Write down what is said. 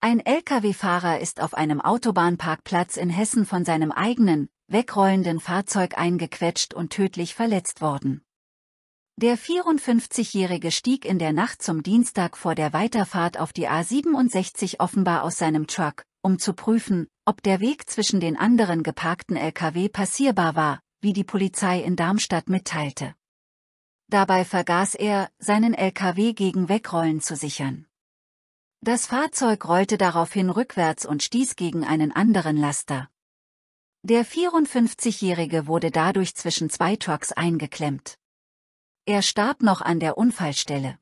Ein Lkw-Fahrer ist auf einem Autobahnparkplatz in Hessen von seinem eigenen, wegrollenden Fahrzeug eingequetscht und tödlich verletzt worden. Der 54-Jährige stieg in der Nacht zum Dienstag vor der Weiterfahrt auf die A67 offenbar aus seinem Truck, um zu prüfen, ob der Weg zwischen den anderen geparkten Lkw passierbar war, wie die Polizei in Darmstadt mitteilte. Dabei vergaß er, seinen Lkw gegen Wegrollen zu sichern. Das Fahrzeug rollte daraufhin rückwärts und stieß gegen einen anderen Laster. Der 54-Jährige wurde dadurch zwischen zwei Trucks eingeklemmt. Er starb noch an der Unfallstelle.